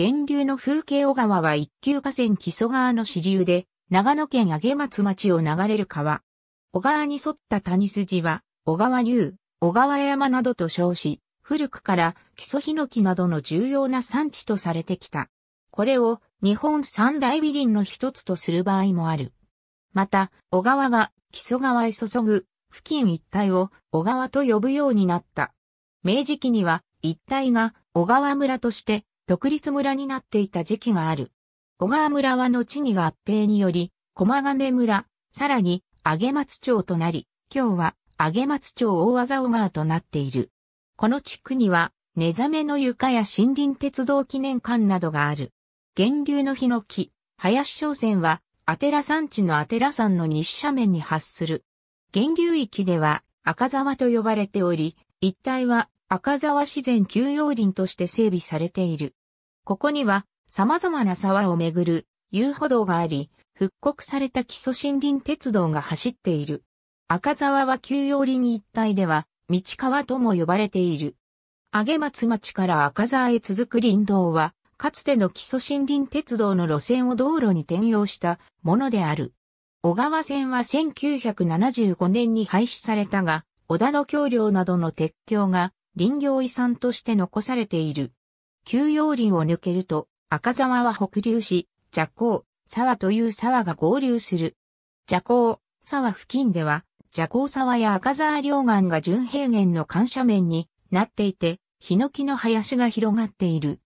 源流の風景小川は一級河川木曽川の支流で、長野県上松町を流れる川。小川に沿った谷筋は、小川流、小川山などと称し、古くから木曽ヒノキなどの重要な産地とされてきた。これを日本三大美林の一つとする場合もある。また、小川が木曽川へ注ぐ付近一帯を小川と呼ぶようになった。明治期には一帯が小川村として独立村になっていた時期がある。小川村は後に合併により、駒金村、さらに、上松町となり、今日は、上松町大技小川となっている。この地区には、寝覚めの床や森林鉄道記念館などがある。源流の日の木、林商船は、アテラ山地のアテラ山の西斜面に発する。源流域では、赤沢と呼ばれており、一帯は赤沢自然休養林として整備されている。ここには様々な沢をめぐる遊歩道があり、復刻された基礎森林鉄道が走っている。赤沢は旧養林一帯では、道川とも呼ばれている。上松町から赤沢へ続く林道は、かつての基礎森林鉄道の路線を道路に転用したものである。小川線は1975年に廃止されたが、小田の橋梁などの鉄橋が林業遺産として残されている。旧養林を抜けると、赤沢は北流し、蛇行、沢という沢が合流する。蛇行、沢付近では、蛇行沢や赤沢両岸が純平原の緩斜面になっていて、ヒノキの林が広がっている。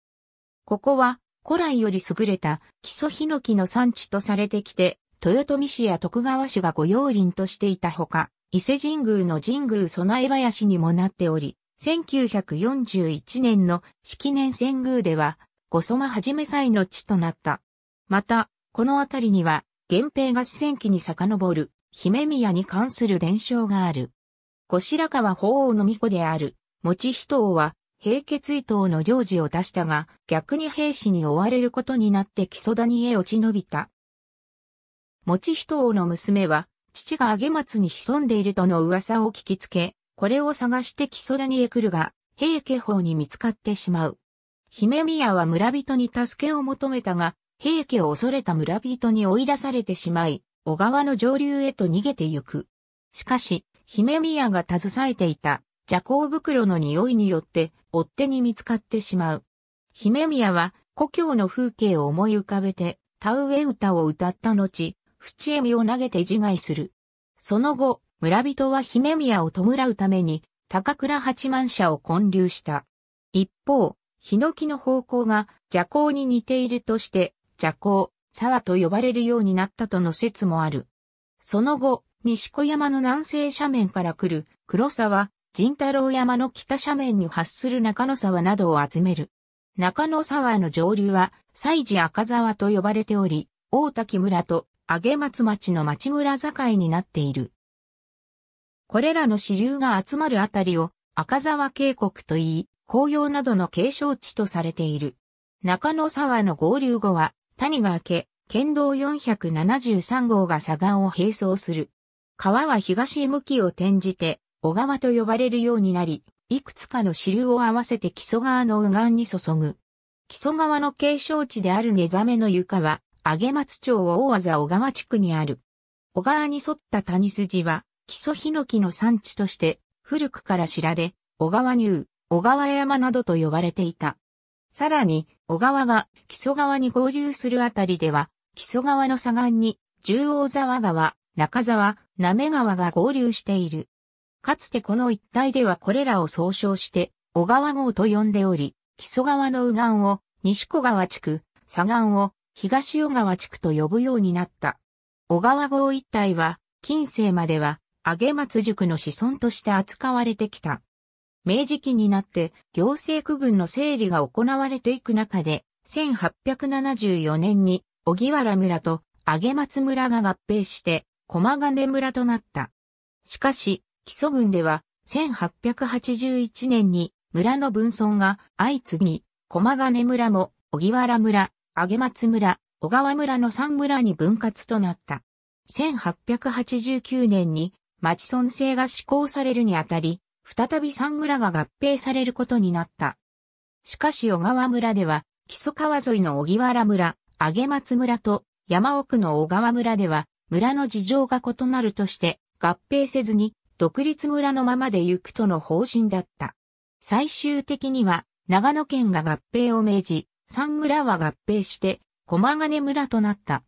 ここは、古来より優れた基礎ヒノキの産地とされてきて、豊臣市や徳川市が御用林としていたほか、伊勢神宮の神宮備え林にもなっており、1941年の式年遷宮では、五祖がはじめ祭の地となった。また、この辺りには、源平が四川期に遡る、姫宮に関する伝承がある。後白川法皇の御子である、持人王は、平血伊藤の領事を出したが、逆に兵士に追われることになって木曽谷へ落ち延びた。持人王の娘は、父が揚松に潜んでいるとの噂を聞きつけ、これを探して木曽にへ来るが、平家法に見つかってしまう。姫宮は村人に助けを求めたが、平家を恐れた村人に追い出されてしまい、小川の上流へと逃げてゆく。しかし、姫宮が携えていた蛇行袋の匂いによって追っ手に見つかってしまう。姫宮は故郷の風景を思い浮かべて田植え歌を歌った後、淵海を投げて自害する。その後、村人は姫宮を弔うために、高倉八幡社を建立した。一方、ヒノキの方向が邪行に似ているとして、邪行、沢と呼ばれるようになったとの説もある。その後、西小山の南西斜面から来る黒沢、神太郎山の北斜面に発する中野沢などを集める。中野沢の上流は、西寺赤沢と呼ばれており、大滝村と上松町の町村境になっている。これらの支流が集まるあたりを赤沢渓谷といい、紅葉などの景勝地とされている。中野沢の合流後は、谷が明け、県道473号が左岸を並走する。川は東向きを転じて、小川と呼ばれるようになり、いくつかの支流を合わせて木曽川の右岸に注ぐ。木曽川の景勝地である寝覚めの床は、上松町大技小川地区にある。小川に沿った谷筋は、木曽檜の産地として、古くから知られ、小川乳、小川山などと呼ばれていた。さらに、小川が木曽川に合流するあたりでは、木曽川の左岸に、十王沢川、中沢、滑川が合流している。かつてこの一帯ではこれらを総称して、小川号と呼んでおり、木曽川の右岸を、西小川地区、左岸を、東小川地区と呼ぶようになった。小川郷一帯は、近世までは、上松塾の子孫として扱われてきた。明治期になって行政区分の整理が行われていく中で、1874年に小木原村と上松村が合併して駒金村となった。しかし、基礎郡では1881年に村の分村が相次ぎ、駒金村も小木原村、上松村、小川村の3村に分割となった。1889年に町村制が施行されるにあたり、再び3村が合併されることになった。しかし小川村では、木曽川沿いの小木原村、上松村と山奥の小川村では、村の事情が異なるとして、合併せずに、独立村のままで行くとの方針だった。最終的には、長野県が合併を命じ、三村は合併して、駒金村となった。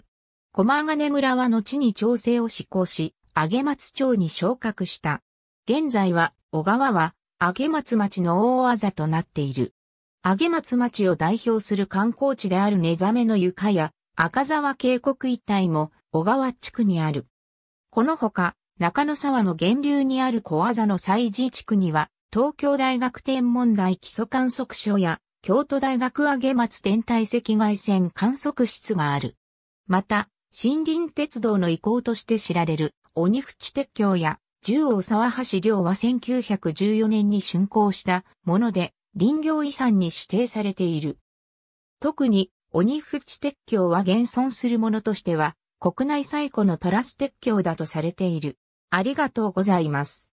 駒金村は後に調整を施行し、上松町に昇格した。現在は、小川は、上松町の大技となっている。上松町を代表する観光地である寝覚めの床や、赤沢渓谷一帯も、小川地区にある。このほか、中野沢の源流にある小技の祭事地区には、東京大学天文台基礎観測所や、京都大学上げ松天体赤外線観測室がある。また、森林鉄道の遺構として知られる、鬼淵鉄橋や、十王沢橋梁は1914年に竣工したもので、林業遺産に指定されている。特に、鬼淵鉄橋は現存するものとしては、国内最古のトラス鉄橋だとされている。ありがとうございます。